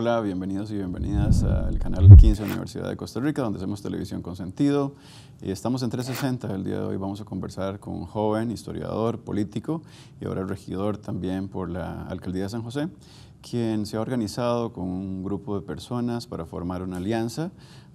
Hola, bienvenidos y bienvenidas al canal 15 Universidad de Costa Rica, donde hacemos televisión con sentido. Eh, estamos en 360, el día de hoy vamos a conversar con un joven historiador, político y ahora regidor también por la Alcaldía de San José, quien se ha organizado con un grupo de personas para formar una alianza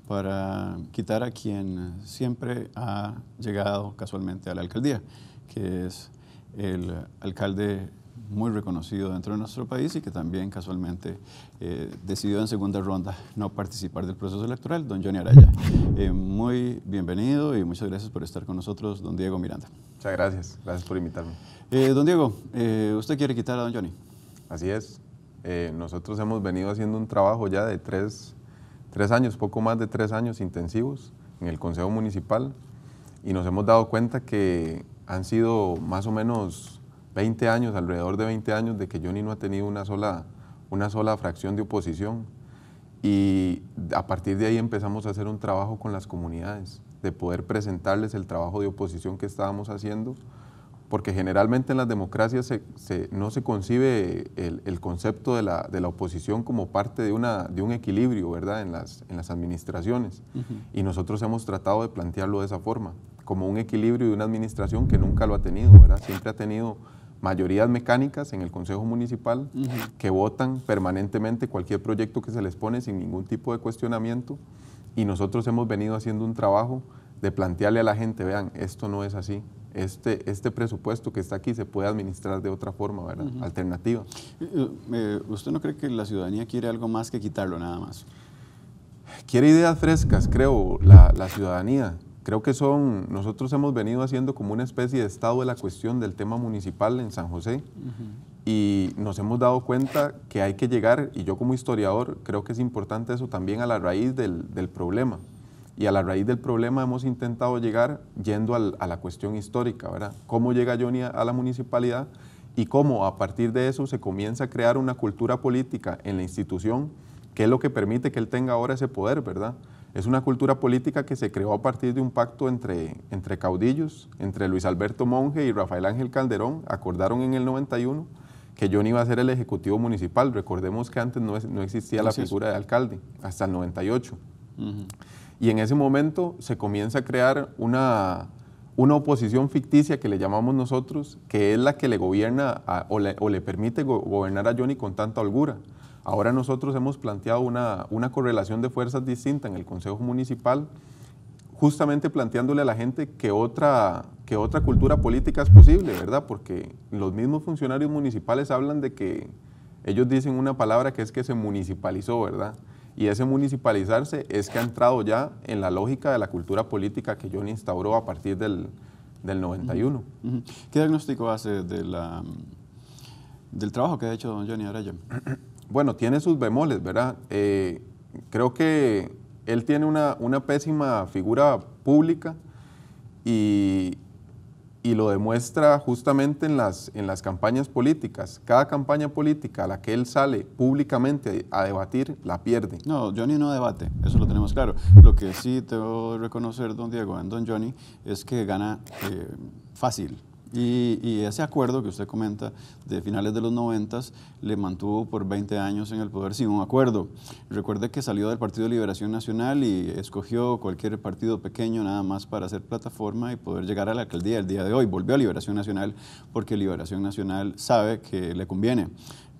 para quitar a quien siempre ha llegado casualmente a la alcaldía, que es el alcalde muy reconocido dentro de nuestro país y que también casualmente eh, decidió en segunda ronda no participar del proceso electoral, don Johnny Araya. Eh, muy bienvenido y muchas gracias por estar con nosotros, don Diego Miranda. Muchas gracias, gracias por invitarme. Eh, don Diego, ¿usted quiere quitar a don Johnny? Así es. nosotros hemos venido haciendo un trabajo ya de tres, tres años, poco más de tres años intensivos en el Consejo Municipal y nos hemos dado cuenta que han sido más o menos 20 años, alrededor de 20 años de que Johnny no ha tenido una sola, una sola fracción de oposición. Y a partir de ahí empezamos a hacer un trabajo con las comunidades, de poder presentarles el trabajo de oposición que estábamos haciendo, porque generalmente en las democracias no se concibe el, concepto de la, de la, oposición como parte de, una, de un equilibrio ¿verdad? En, las, en las administraciones. Y nosotros hemos tratado de plantearlo de esa forma, como un equilibrio de una administración que nunca lo ha tenido, ¿verdad? siempre ha tenido mayorías mecánicas en el Consejo Municipal que votan permanentemente cualquier proyecto que se les pone sin ningún tipo de cuestionamiento y nosotros hemos venido haciendo un trabajo de plantearle a la gente, vean, esto no es así, este, este presupuesto que está aquí se puede administrar de otra forma, ¿verdad? Alternativa. Eh, eh, ¿Usted no cree que la ciudadanía quiere algo más que quitarlo nada más? Quiere ideas frescas, creo, la ciudadanía. Creo que son, nosotros hemos venido haciendo como una especie de estado de la cuestión del tema municipal en San José y nos hemos dado cuenta que hay que llegar, y yo como historiador creo que es importante eso también a la raíz del, del problema. Y a la raíz del problema hemos intentado llegar yendo al, a la cuestión histórica, ¿verdad? ¿Cómo llega Johnny a la municipalidad y cómo a partir de eso se comienza a crear una cultura política en la institución que es lo que permite que él tenga ahora ese poder, ¿verdad? Es una cultura política que se creó a partir de un pacto entre, caudillos, entre Luis Alberto Monge y Rafael Ángel Calderón. Acordaron en el 91 que Johnny iba a ser el ejecutivo municipal. Recordemos que antes no, existía la figura de alcalde, hasta el 98. Y en ese momento se comienza a crear una, oposición ficticia que le llamamos nosotros, que es la que le gobierna o, le, permite gobernar a Johnny con tanta holgura. Ahora nosotros hemos planteado una, correlación de fuerzas distinta en el Consejo Municipal, justamente planteándole a la gente que otra, que otra cultura política es posible, ¿verdad? Porque los mismos funcionarios municipales hablan de que ellos dicen una palabra que es que se municipalizó, ¿verdad? Y ese municipalizarse es que ha entrado ya en la lógica de la cultura política que John instauró a partir del, 91. ¿Qué diagnóstico hace del trabajo que ha hecho don Johnny Araya? Bueno, tiene sus bemoles, ¿verdad? Eh, creo que él tiene una, pésima figura pública y, lo demuestra justamente en las, en las campañas políticas. Cada campaña política a la que él sale públicamente a debatir, la pierde. No, Johnny no debate, eso lo tenemos claro. Lo que sí tengo que reconocer, don Diego, en don Johnny, es que gana eh, fácil y, ese acuerdo que usted comenta de finales de los 90 le mantuvo por 20 años en el poder sin un acuerdo. Recuerde que salió del Partido de Liberación Nacional y escogió cualquier partido pequeño nada más para hacer plataforma y poder llegar a la alcaldía el día de hoy. Volvió a Liberación Nacional porque Liberación Nacional sabe que le conviene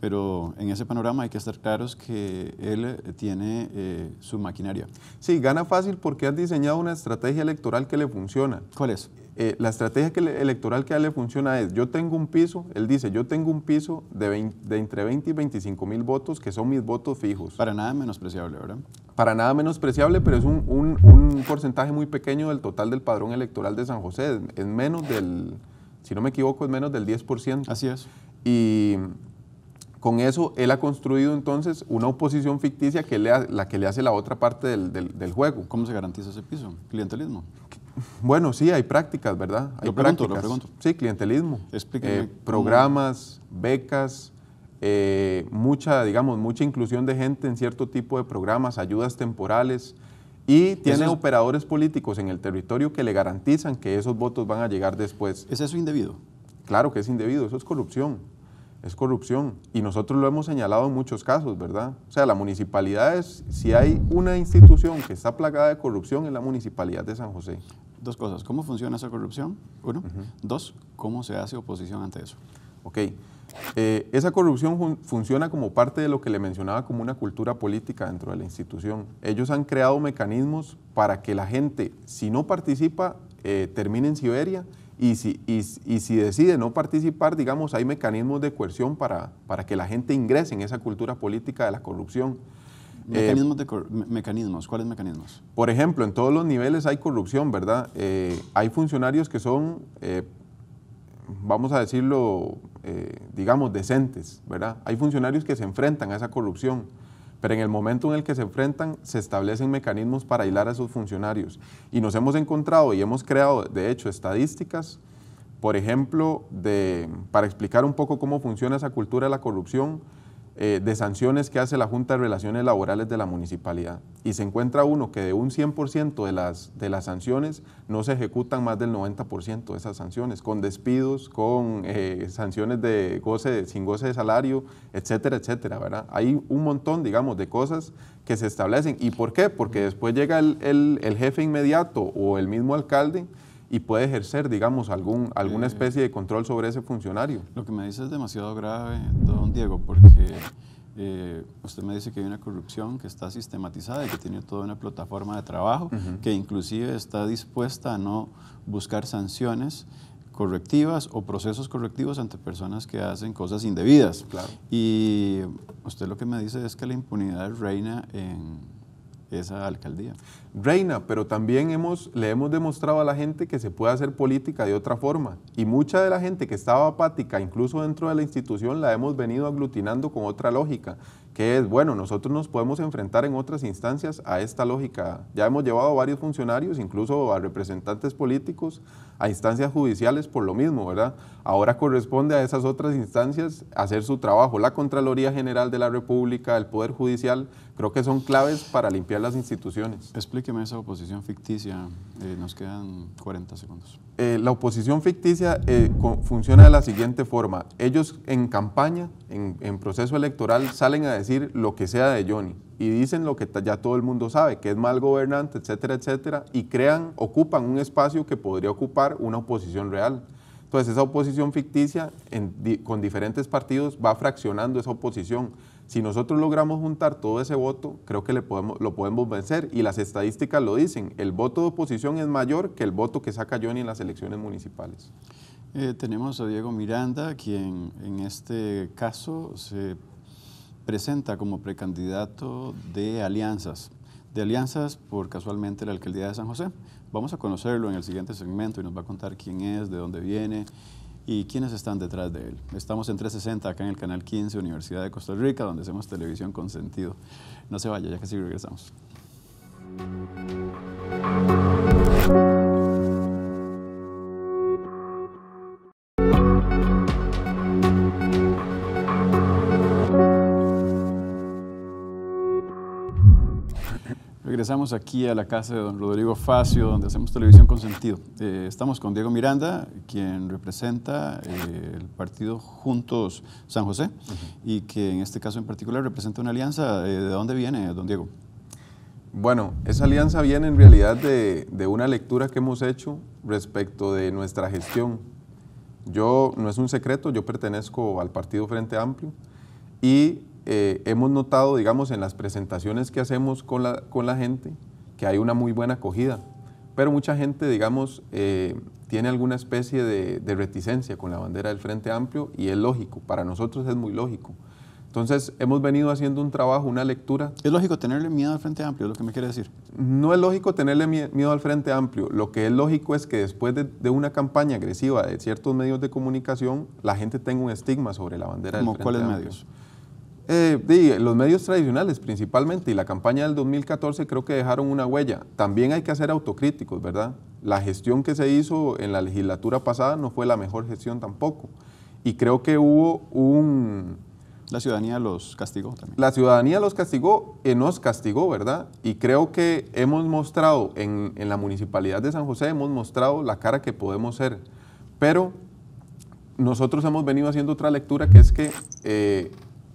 pero en ese panorama hay que estar claros que él eh, tiene eh, su maquinaria. Sí, gana fácil porque has diseñado una estrategia electoral que le funciona. ¿Cuál es? Eh, la estrategia electoral que le funciona es, yo tengo un piso, él dice, yo tengo un piso de, entre 20 y 25 mil votos, que son mis votos fijos. Para nada menospreciable, ¿verdad? Para nada menospreciable, pero es un, porcentaje muy pequeño del total del padrón electoral de San José, es, es menos del, si no me equivoco, es menos del 10%. Así es. Y con eso él ha construido entonces una oposición ficticia que le la que le hace la otra parte del, juego. ¿Cómo se garantiza ese piso? ¿Clientelismo? Bueno, sí, hay prácticas, ¿verdad? Hay prácticas. Sí, clientelismo. Eh, programas, becas, eh, mucha, digamos, mucha inclusión de gente en cierto tipo de programas, ayudas temporales. Y tiene operadores políticos en el territorio que le garantizan que esos votos van a llegar después. ¿Es eso indebido? Claro que es indebido, eso es corrupción es corrupción. Y nosotros lo hemos señalado en muchos casos, ¿verdad? O sea, la municipalidad es, si hay una institución que está plagada de corrupción, es la municipalidad de San José. Dos cosas, ¿cómo funciona esa corrupción? Uno. Dos, ¿cómo se hace oposición ante eso? Ok. Eh, esa corrupción funciona como parte de lo que le mencionaba como una cultura política dentro de la institución. Ellos han creado mecanismos para que la gente, si no participa, eh, termine en Siberia y si, y, si, decide no participar, digamos, hay mecanismos de coerción para, para, que la gente ingrese en esa cultura política de la corrupción. Eh, mecanismos, mecanismos, ¿cuáles mecanismos? Por ejemplo, en todos los niveles hay corrupción, ¿verdad? Eh, hay funcionarios que son, eh, vamos a decirlo, digamos, decentes, ¿verdad? Hay funcionarios que se enfrentan a esa corrupción pero en el momento en el que se enfrentan se establecen mecanismos para hilar a esos funcionarios. Y nos hemos encontrado y hemos creado, de hecho, estadísticas, por ejemplo, para explicar un poco cómo funciona esa cultura de la corrupción, eh, de sanciones que hace la Junta de Relaciones Laborales de la municipalidad y se encuentra uno que de un 100% de las, de las sanciones no se ejecutan más del 90% de esas sanciones, con despidos, con eh, sanciones de goce, sin goce de salario, etcétera, etcétera, ¿verdad? Hay un montón, digamos, de cosas que se establecen. ¿Y por qué? Porque después llega el jefe inmediato o el mismo alcalde y puede ejercer, digamos, algún, alguna eh. especie de control sobre ese funcionario. Lo que me dice es demasiado grave, don Diego, porque eh, usted me dice que hay una corrupción que está sistematizada y que tiene toda una plataforma de trabajo, que inclusive está dispuesta a no buscar sanciones correctivas o procesos correctivos ante personas que hacen cosas indebidas. Claro. Y usted lo que me dice es que la impunidad reina en, esa alcaldía. Reina, pero también hemos, le hemos demostrado a la gente que se puede hacer política de otra forma. Y mucha de la gente que estaba apática, incluso dentro de la institución, la hemos venido aglutinando con otra lógica, que es, bueno, nosotros nos podemos enfrentar en otras instancias a esta lógica. Ya hemos llevado a varios funcionarios, incluso a representantes políticos, a instancias judiciales por lo mismo, ¿verdad? Ahora corresponde a esas otras instancias hacer su trabajo, la Contraloría General de la República, el Poder Judicial, creo que son claves para limpiar las instituciones. Explíqueme esa oposición ficticia. Eh, nos quedan 40 segundos. Eh, la oposición ficticia eh, funciona de la siguiente forma. Ellos en campaña, en, proceso electoral, salen a decir lo que sea de Johnny y dicen lo que ya todo el mundo sabe, que es mal gobernante, etcétera, etcétera, y crean, ocupan un espacio que podría ocupar una oposición real. Entonces esa oposición ficticia con diferentes partidos va fraccionando esa oposición si nosotros logramos juntar todo ese voto, creo que lo podemos vencer y las estadísticas lo dicen, el voto de oposición es mayor que el voto que saca Johnny en las elecciones municipales. Eh, tenemos a Diego Miranda, quien en este caso se presenta como precandidato de alianzas, de alianzas por casualmente la alcaldía de San José. Vamos a conocerlo en el siguiente segmento y nos va a contar quién es, de dónde viene ¿Y quiénes están detrás de él? Estamos en 360 acá en el canal 15 Universidad de Costa Rica, donde hacemos televisión con sentido. No se vaya, ya casi regresamos. Estamos aquí a la casa de don Rodrigo Facio, donde hacemos televisión con sentido. Eh, estamos con Diego Miranda, quien representa eh, el partido Juntos San José, y que en este caso en particular representa una alianza. Eh, ¿De dónde viene, don Diego? Bueno, esa alianza viene en realidad de, de una lectura que hemos hecho respecto de nuestra gestión. Yo, no es un secreto, yo pertenezco al Partido Frente Amplio y eh, hemos notado, digamos, en las presentaciones que hacemos con la, gente, que hay una muy buena acogida, pero mucha gente, digamos, eh, tiene alguna especie de, reticencia con la bandera del Frente Amplio y es lógico, para nosotros es muy lógico. Entonces, hemos venido haciendo un trabajo, una lectura. ¿Es lógico tenerle miedo al Frente Amplio, lo que me quiere decir? No es lógico tenerle miedo al Frente Amplio. Lo que es lógico es que después de, una campaña agresiva de ciertos medios de comunicación, la gente tenga un estigma sobre la bandera del Frente Amplio. ¿Cuáles medios? Eh, los medios tradicionales principalmente y la campaña del 2014 creo que dejaron una huella. También hay que hacer autocríticos, ¿verdad? La gestión que se hizo en la legislatura pasada no fue la mejor gestión tampoco. Y creo que hubo un... La ciudadanía los castigó también. La ciudadanía los castigó, y nos castigó, ¿verdad? Y creo que hemos mostrado, en, la municipalidad de San José, hemos mostrado la cara que podemos ser. Pero nosotros hemos venido haciendo otra lectura que es que... Eh,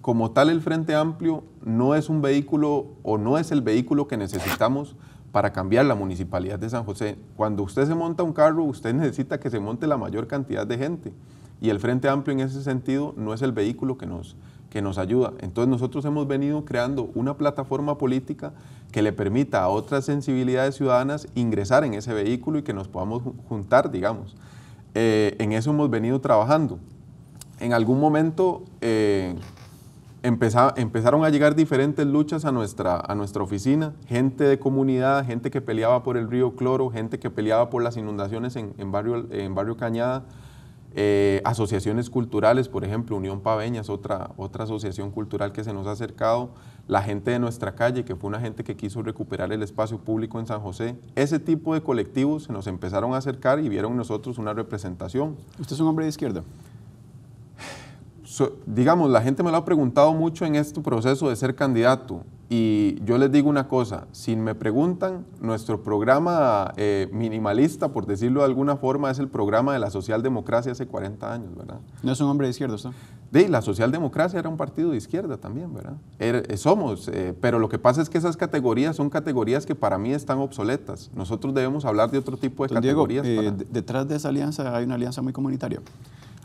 como tal el Frente Amplio no es un vehículo o no es el vehículo que necesitamos para cambiar la municipalidad de San José. Cuando usted se monta un carro, usted necesita que se monte la mayor cantidad de gente. Y el Frente Amplio en ese sentido no es el vehículo que nos, que nos ayuda. Entonces nosotros hemos venido creando una plataforma política que le permita a otras sensibilidades ciudadanas ingresar en ese vehículo y que nos podamos juntar, digamos. Eh, en eso hemos venido trabajando. En algún momento eh, empezaron a llegar diferentes luchas a nuestra, a nuestra oficina, gente de comunidad, gente que peleaba por el río Cloro, gente que peleaba por las inundaciones en, barrio, en barrio Cañada, eh, asociaciones culturales, por ejemplo, Unión Paveñas, otra, otra asociación cultural que se nos ha acercado, la gente de nuestra calle, que fue una gente que quiso recuperar el espacio público en San José. Ese tipo de colectivos se nos empezaron a acercar y vieron nosotros una representación. ¿Usted es un hombre de izquierda? digamos, la gente me lo ha preguntado mucho en este proceso de ser candidato y yo les digo una cosa, si me preguntan, nuestro programa eh, minimalista, por decirlo de alguna forma, es el programa de la socialdemocracia hace 40 años, ¿verdad? No es un hombre de izquierda ¿no? Sí, la socialdemocracia era un partido de izquierda también, ¿verdad? Eh, somos, eh, pero lo que pasa es que esas categorías son categorías que para mí están obsoletas. Nosotros debemos hablar de otro tipo de categorías. detrás de esa alianza hay una alianza muy comunitaria.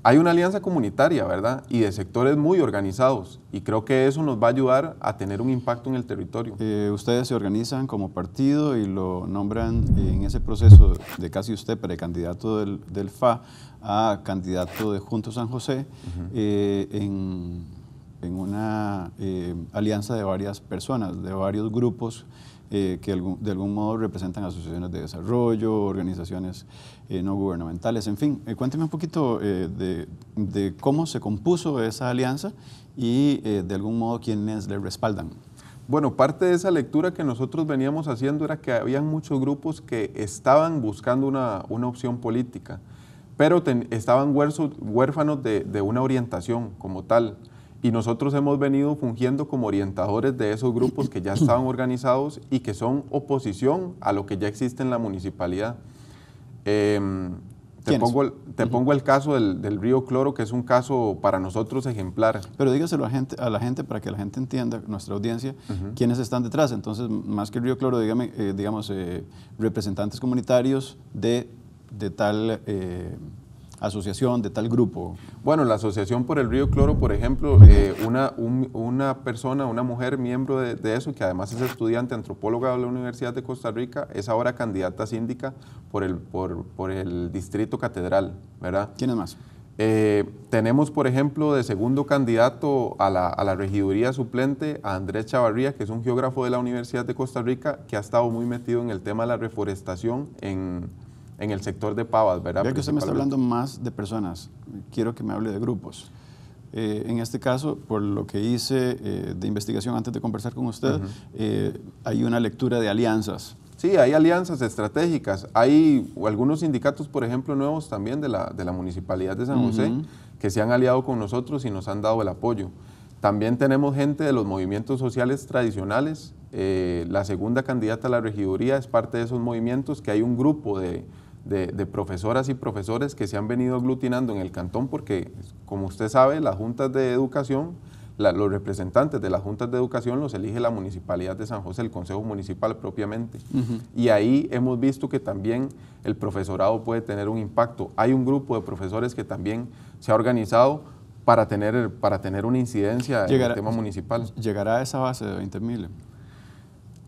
Hay una alianza comunitaria, ¿verdad? Y de sectores muy organizados. Y creo que eso nos va a ayudar a tener un impacto en el territorio. Eh, ustedes se organizan como partido y lo nombran en ese proceso de casi usted precandidato del, del FA a candidato de Juntos San José eh, en, una eh, alianza de varias personas, de varios grupos eh, que de algún modo representan asociaciones de desarrollo, organizaciones eh, no gubernamentales, en fin. Eh, cuénteme un poquito de, cómo se compuso esa alianza y de algún modo quiénes le respaldan. Bueno, parte de esa lectura que nosotros veníamos haciendo era que habían muchos grupos que estaban buscando una, opción política, pero estaban huérfanos de, una orientación como tal. Y nosotros hemos venido fungiendo como orientadores de esos grupos que ya estaban organizados y que son oposición a lo que ya existe en la municipalidad. Em, te, pongo el, te pongo el, caso del, río Cloro, que es un caso para nosotros ejemplar. Pero dígaselo a, gente, a la gente para que la gente entienda, nuestra audiencia, quiénes están detrás. Entonces, más que el río Cloro, eh, digamos, eh, representantes comunitarios de, de tal eh, asociación, de tal grupo? Bueno, la Asociación por el Río Cloro, por ejemplo, eh, una, una persona, una mujer miembro de, eso, que además es estudiante antropóloga de la Universidad de Costa Rica, es ahora candidata síndica por el, por, el Distrito Catedral, ¿verdad? ¿Quién es más? Eh, tenemos, por ejemplo, de segundo candidato a la, a la, regiduría suplente a Andrés Chavarría, que es un geógrafo de la Universidad de Costa Rica, que ha estado muy metido en el tema de la reforestación en, en el sector de pavas, ¿verdad? Ya que usted me está hablando más de personas, quiero que me hable de grupos. Eh, en este caso, por lo que hice eh, de investigación antes de conversar con usted, eh, hay una lectura de alianzas. Sí, hay alianzas estratégicas. Hay algunos sindicatos, por ejemplo, nuevos también de la, de la Municipalidad de San José, que se han aliado con nosotros y nos han dado el apoyo. También tenemos gente de los movimientos sociales tradicionales. la segunda candidata a la regiduría es parte de esos movimientos, que hay un grupo de, de, profesoras y profesores que se han venido aglutinando en el cantón porque, como usted sabe, las juntas de educación, los representantes de las juntas de educación los elige la Municipalidad de San José, el Consejo Municipal propiamente. Y ahí hemos visto que también el profesorado puede tener un impacto. Hay un grupo de profesores que también se ha organizado para tener, para tener una incidencia en el tema municipal. ¿Llegará a esa base de 20.000. mil?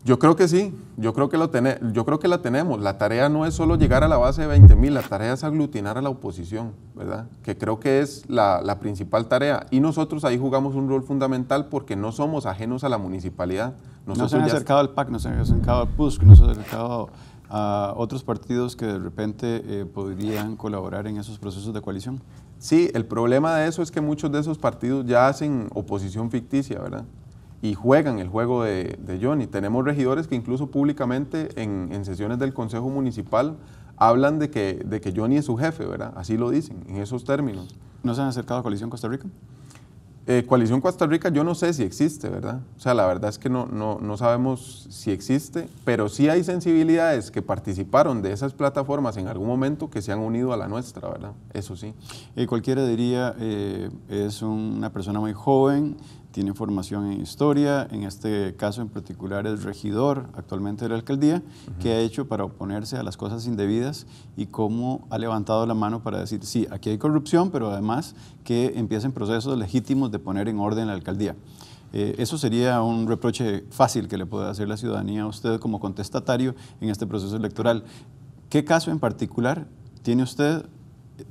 Yo creo que sí, yo creo que, lo tené, yo creo que la tenemos. La tarea no es solo llegar a la base de 20.000 mil, la tarea es aglutinar a la oposición, ¿verdad? Que creo que es la, principal tarea. Y nosotros ahí jugamos un rol fundamental porque no somos ajenos a la municipalidad. nos han acercado al PAC, nos han acercado al PUSC, nos han acercado a otros partidos que de repente eh, podrían colaborar en esos procesos de coalición. Sí, el problema de eso es que muchos de esos partidos ya hacen oposición ficticia, ¿verdad? y juegan el juego de, Johnny. Tenemos regidores que incluso públicamente en, sesiones del Consejo Municipal hablan de que, de que Johnny es su jefe, ¿verdad? Así lo dicen, en esos términos. ¿No se han acercado a Coalición Costa Rica? Eh, Coalición Costa Rica yo no sé si existe, ¿verdad? O sea, la verdad es que no, no, no, sabemos si existe, pero sí hay sensibilidades que participaron de esas plataformas en algún momento que se han unido a la nuestra, ¿verdad? Eso sí. Eh, cualquiera diría, eh, es una persona muy joven, tiene formación en historia, en este caso en particular es regidor actualmente de la alcaldía, qué que ha hecho para oponerse a las cosas indebidas y cómo ha levantado la mano para decir, sí, aquí hay corrupción, pero además que empiecen procesos legítimos de poner en orden la alcaldía. Eh, eso sería un reproche fácil que le puede hacer la ciudadanía a usted como contestatario en este proceso electoral. ¿Qué caso en particular tiene usted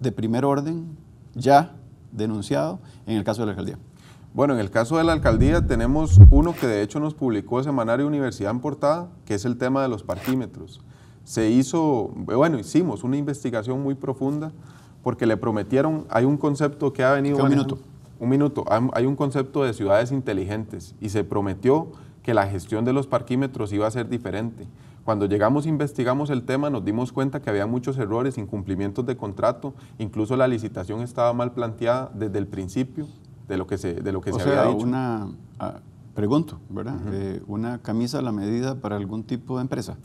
de primer orden ya denunciado en el caso de la alcaldía? Bueno, en el caso de la alcaldía tenemos uno que de hecho nos publicó Semanario Universidad en portada, que es el tema de los parquímetros. Se hizo, bueno, hicimos una investigación muy profunda porque le prometieron, hay un concepto que ha venido... Un minuto. Un minuto. Hay un concepto de ciudades inteligentes y se prometió que la gestión de los parquímetros iba a ser diferente. Cuando llegamos, e investigamos el tema, nos dimos cuenta que había muchos errores, incumplimientos de contrato, incluso la licitación estaba mal planteada desde el principio de lo que se, de lo que sea, Una, ah, pregunto, ¿verdad? Eh, ¿Una camisa a la medida para algún tipo de empresa?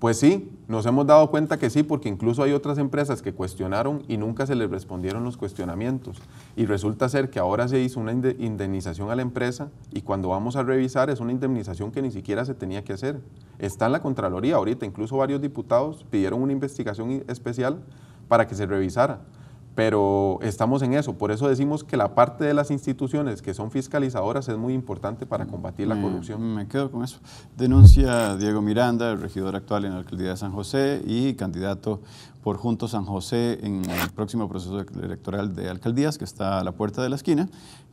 Pues sí, nos hemos dado cuenta que sí, porque incluso hay otras empresas que cuestionaron y nunca se les respondieron los cuestionamientos. Y resulta ser que ahora se hizo una indemnización a la empresa y cuando vamos a revisar es una indemnización que ni siquiera se tenía que hacer. Está en la Contraloría ahorita, incluso varios diputados pidieron una investigación especial para que se revisara pero estamos en eso. Por eso decimos que la parte de las instituciones que son fiscalizadoras es muy importante para combatir la mm, corrupción. Mm, me quedo con eso. Denuncia Diego Miranda, el regidor actual en la alcaldía de San José y candidato por Junto San José en el próximo proceso electoral de alcaldías que está a la puerta de la esquina,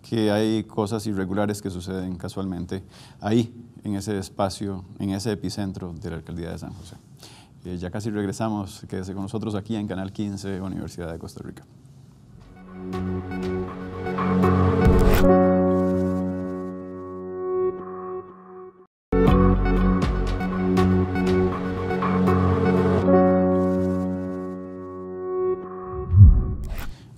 que hay cosas irregulares que suceden casualmente ahí, en ese espacio, en ese epicentro de la alcaldía de San José. Eh, ya casi regresamos, quédese con nosotros aquí en Canal 15, Universidad de Costa Rica.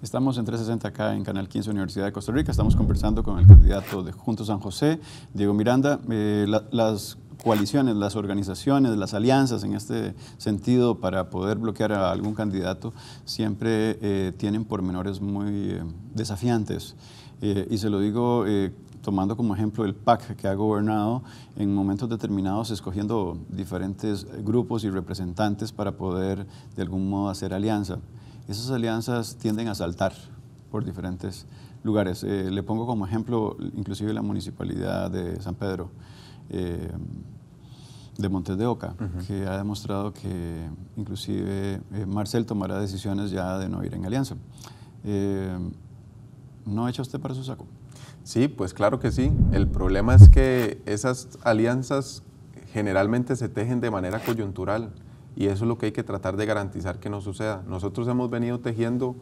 Estamos en 360 acá en Canal 15 Universidad de Costa Rica. Estamos conversando con el candidato de Junto San José, Diego Miranda. Eh, las coaliciones, las organizaciones, las alianzas en este sentido para poder bloquear a algún candidato siempre eh, tienen pormenores muy eh, desafiantes. Eh, y se lo digo tomando como ejemplo el PAC que ha gobernado en momentos determinados, escogiendo diferentes grupos y representantes para poder de algún modo hacer alianza. Esas alianzas tienden a saltar por diferentes lugares. le pongo como ejemplo inclusive la municipalidad de San Pedro. Eh, de Montes de Oca, que ha demostrado que inclusive eh, Marcel tomará decisiones ya de no ir en alianza. Eh, ¿No ha echa usted para su saco? Sí, pues claro que sí. El problema es que esas alianzas generalmente se tejen de manera coyuntural y eso es lo que hay que tratar de garantizar que no suceda. Nosotros hemos venido tejiendo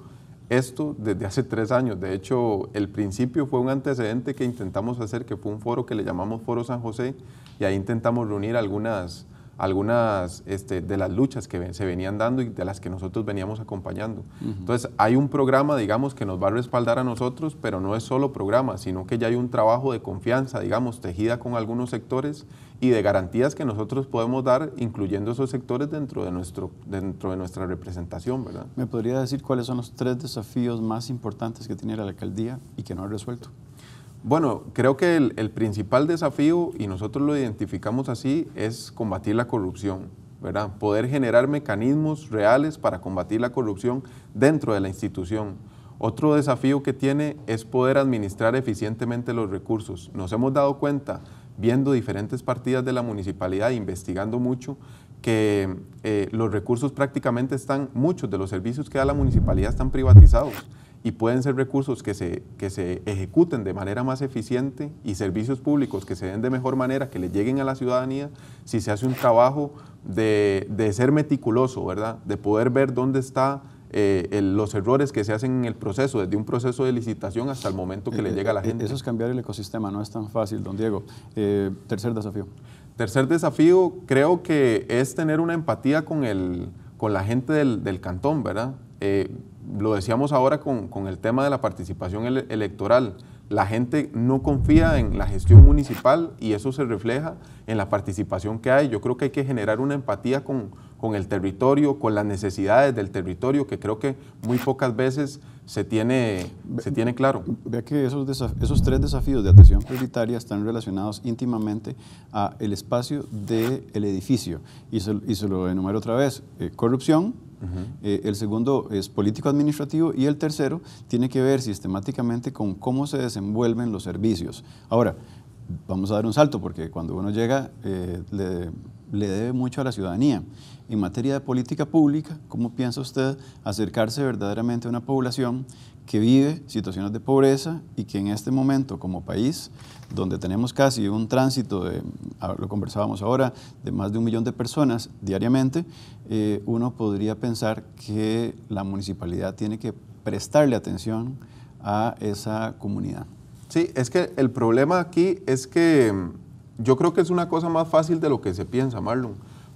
esto desde hace tres años. De hecho, el principio fue un antecedente que intentamos hacer, que fue un foro que le llamamos Foro San José, y ahí intentamos reunir algunas, algunas este, de las luchas que se venían dando y de las que nosotros veníamos acompañando. Entonces, hay un programa, digamos, que nos va a respaldar a nosotros, pero no es solo programa, sino que ya hay un trabajo de confianza, digamos, tejida con algunos sectores y de garantías que nosotros podemos dar, incluyendo esos sectores dentro de, nuestro, dentro de nuestra representación, ¿verdad? ¿Me podría decir cuáles son los tres desafíos más importantes que tiene la alcaldía y que no ha resuelto? Bueno, creo que el, principal desafío, y nosotros lo identificamos así, es combatir la corrupción, ¿verdad? Poder generar mecanismos reales para combatir la corrupción dentro de la institución. Otro desafío que tiene es poder administrar eficientemente los recursos. Nos hemos dado cuenta viendo diferentes partidas de la municipalidad, investigando mucho, que eh, los recursos prácticamente están, muchos de los servicios que da la municipalidad están privatizados y pueden ser recursos que se, ejecuten de manera más eficiente y servicios públicos que se den de mejor manera, que le lleguen a la ciudadanía, si se hace un trabajo de, ser meticuloso, ¿verdad? De poder ver dónde está eh, los errores que se hacen en el proceso, desde un proceso de licitación hasta el momento que eh, le eh, llega a la gente. Eso es cambiar el ecosistema, no es tan fácil, don Diego. tercer desafío. Tercer desafío creo que es tener una empatía con, con la gente del, cantón, ¿verdad? lo decíamos ahora con, el tema de la participación electoral la gente no confía en la gestión municipal y eso se refleja en la participación que hay. Yo creo que hay que generar una empatía con, con el territorio, con las necesidades del territorio, que creo que muy pocas veces se tiene, se tiene claro. Vea que esos, esos tres desafíos de atención prioritaria están relacionados íntimamente a el espacio del edificio. Y se, lo enumero otra vez, eh, corrupción, eh, el segundo es político-administrativo y el tercero tiene que ver sistemáticamente con cómo se desenvuelven los servicios. Ahora, vamos a dar un salto porque cuando uno llega, eh, le le debe mucho a la ciudadanía. En materia de política pública, ¿cómo piensa usted acercarse verdaderamente a una población que vive situaciones de pobreza y que en este momento como país, donde tenemos casi un tránsito, de, lo conversábamos ahora, de más de un millón de personas diariamente, eh, uno podría pensar que la municipalidad tiene que prestarle atención a esa comunidad. Sí, es que el problema aquí es que mm, yo creo que es una cosa más fácil de lo que se piensa, Marlon,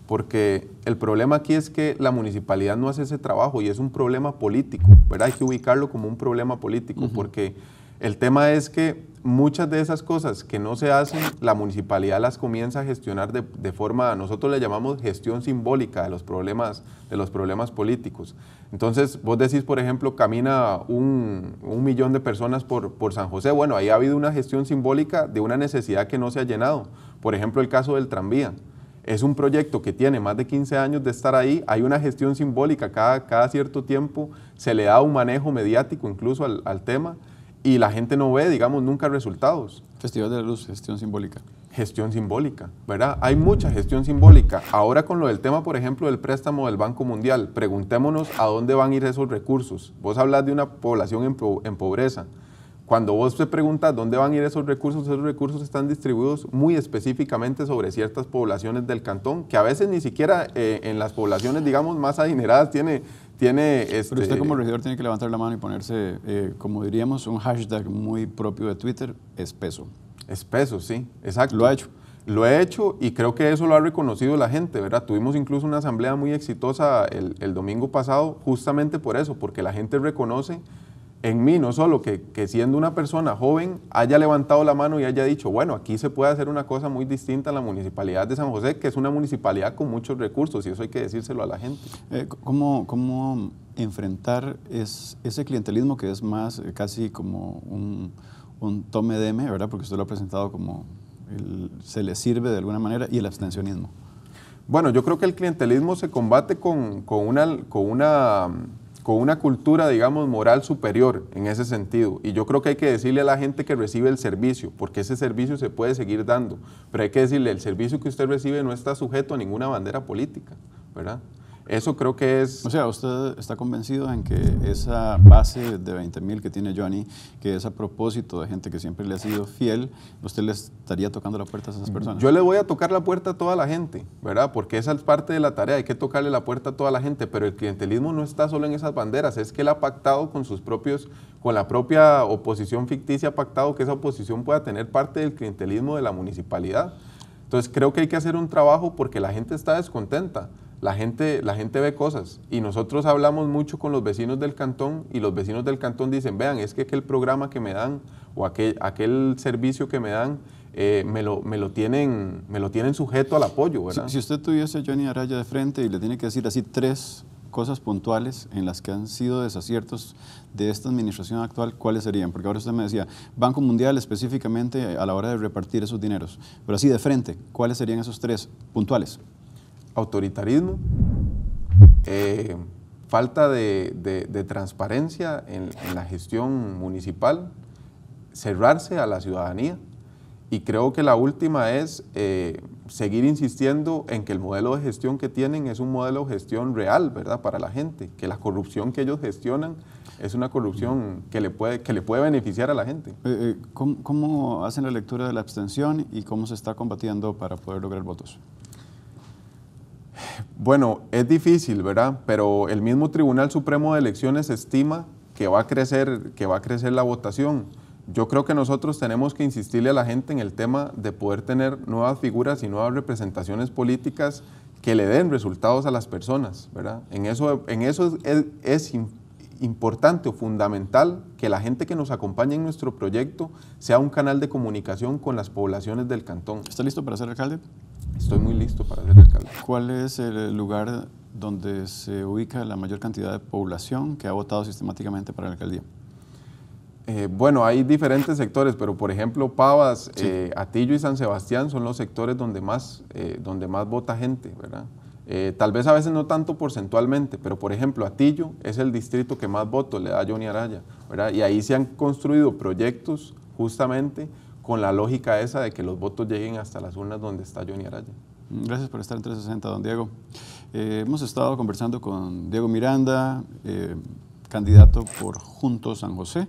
porque el problema aquí es que la municipalidad no hace ese trabajo y es un problema político, ¿verdad? Hay que ubicarlo como un problema político, porque el tema es que muchas de esas cosas que no se hacen, la municipalidad las comienza a gestionar de, forma, nosotros le llamamos gestión simbólica de los, problemas, de los problemas políticos. Entonces, vos decís, por ejemplo, camina un, millón de personas por, por San José. Bueno, ahí ha habido una gestión simbólica de una necesidad que no se ha llenado. Por ejemplo, el caso del tranvía. Es un proyecto que tiene más de 15 años de estar ahí, hay una gestión simbólica, cada, cada cierto tiempo se le da un manejo mediático incluso al tema, y la gente no ve, digamos, nunca resultados. Festival de la Luz, gestión simbólica. Gestión simbólica, ¿verdad? Hay mucha gestión simbólica. Ahora con lo del tema, por ejemplo, del préstamo del Banco Mundial, preguntémonos a dónde van a ir esos recursos. Vos hablas de una población en, pobreza. Cuando vos te preguntas dónde van a ir esos recursos, esos recursos están distribuidos muy específicamente sobre ciertas poblaciones del cantón, que a veces ni siquiera eh, en las poblaciones, digamos, más adineradas tiene pero usted este, como regidor tiene que levantar la mano y ponerse, eh, como diríamos, un hashtag muy propio de Twitter, espeso. Espeso, sí, exacto. Lo ha hecho. Lo he hecho y creo que eso lo ha reconocido la gente, ¿verdad? Tuvimos incluso una asamblea muy exitosa el domingo pasado justamente por eso, porque la gente reconoce en mí, no solo que, siendo una persona joven haya levantado la mano y haya dicho, bueno, aquí se puede hacer una cosa muy distinta a la municipalidad de San José, que es una municipalidad con muchos recursos, y eso hay que decírselo a la gente. Eh, ¿cómo, enfrentar ese clientelismo que es más eh, casi como un, un tome m ¿verdad? Porque usted lo ha presentado como se le sirve de alguna manera, y el abstencionismo. Bueno, yo creo que el clientelismo se combate con, con una... Con una con una cultura, digamos, moral superior en ese sentido. Y yo creo que hay que decirle a la gente que recibe el servicio, porque ese servicio se puede seguir dando, pero hay que decirle, el servicio que usted recibe no está sujeto a ninguna bandera política, ¿verdad? Eso creo que es... O sea, usted está convencido en que esa base de 20.000 mil que tiene Johnny, que es a propósito de gente que siempre le ha sido fiel, usted le estaría tocando la puerta a esas personas. Yo le voy a tocar la puerta a toda la gente, ¿verdad? Porque esa es parte de la tarea, hay que tocarle la puerta a toda la gente, pero el clientelismo no está solo en esas banderas, es que él ha pactado con sus propios, con la propia oposición ficticia, ha pactado que esa oposición pueda tener parte del clientelismo de la municipalidad. Entonces creo que hay que hacer un trabajo porque la gente está descontenta. La gente, la gente ve cosas y nosotros hablamos mucho con los vecinos del cantón y los vecinos del cantón dicen, vean, es que aquel programa que me dan o aquel, aquel servicio que me dan eh, me, lo, me, lo tienen, me lo tienen sujeto al apoyo. ¿verdad? Si, si, usted tuviese a Johnny Araya de frente y le tiene que decir así tres cosas puntuales en las que han sido desaciertos de esta administración actual, ¿cuáles serían? Porque ahora usted me decía, Banco Mundial específicamente a la hora de repartir esos dineros, pero así de frente, ¿cuáles serían esos tres puntuales? autoritarismo, eh, falta de, transparencia en, la gestión municipal, cerrarse a la ciudadanía y creo que la última es eh, seguir insistiendo en que el modelo de gestión que tienen es un modelo de gestión real, ¿verdad? Para la gente, que la corrupción que ellos gestionan es una corrupción que le puede, que le puede beneficiar a la gente. Eh, ¿Cómo hacen la lectura de la abstención y cómo se está combatiendo para poder lograr votos? Bueno, es difícil, ¿verdad? Pero el mismo Tribunal Supremo de Elecciones estima que va a crecer, que va a crecer la votación. Yo creo que nosotros tenemos que insistirle a la gente en el tema de poder tener nuevas figuras y nuevas representaciones políticas que le den resultados a las personas, ¿verdad? En eso, en eso es, importante o fundamental que la gente que nos acompaña en nuestro proyecto sea un canal de comunicación con las poblaciones del cantón. ¿Está listo para ser alcalde? estoy muy listo para ser alcalde. ¿Cuál es el lugar donde se ubica la mayor cantidad de población que ha votado sistemáticamente para la alcaldía? Eh, bueno, hay diferentes sectores, pero por ejemplo, Pavas, eh, Atillo y San Sebastián son los sectores donde más, eh, donde más vota gente, ¿verdad? tal vez a veces no tanto porcentualmente, pero por ejemplo, Atillo es el distrito que más votos le da a Johnny Araya, ¿verdad? Y ahí se han construido proyectos justamente con la lógica esa de que los votos lleguen hasta las urnas donde está Johnny Araya. Gracias por estar en 360, don Diego. Eh, hemos estado conversando con Diego Miranda, eh, candidato por Juntos San José,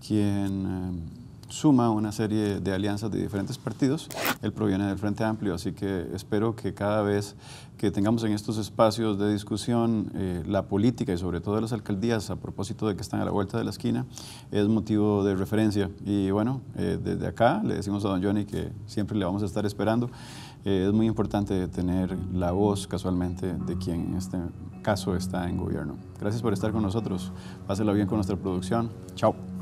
quien eh, suma una serie de alianzas de diferentes partidos. Él proviene del Frente Amplio, así que espero que cada vez que tengamos en estos espacios de discusión eh, la política y sobre todo las alcaldías a propósito de que están a la vuelta de la esquina es motivo de referencia. Y bueno, eh, desde acá le decimos a don Johnny que siempre le vamos a estar esperando. Eh, es muy importante tener la voz casualmente de quien en este caso está en gobierno. Gracias por estar con nosotros. Pásela bien con nuestra producción. Chao.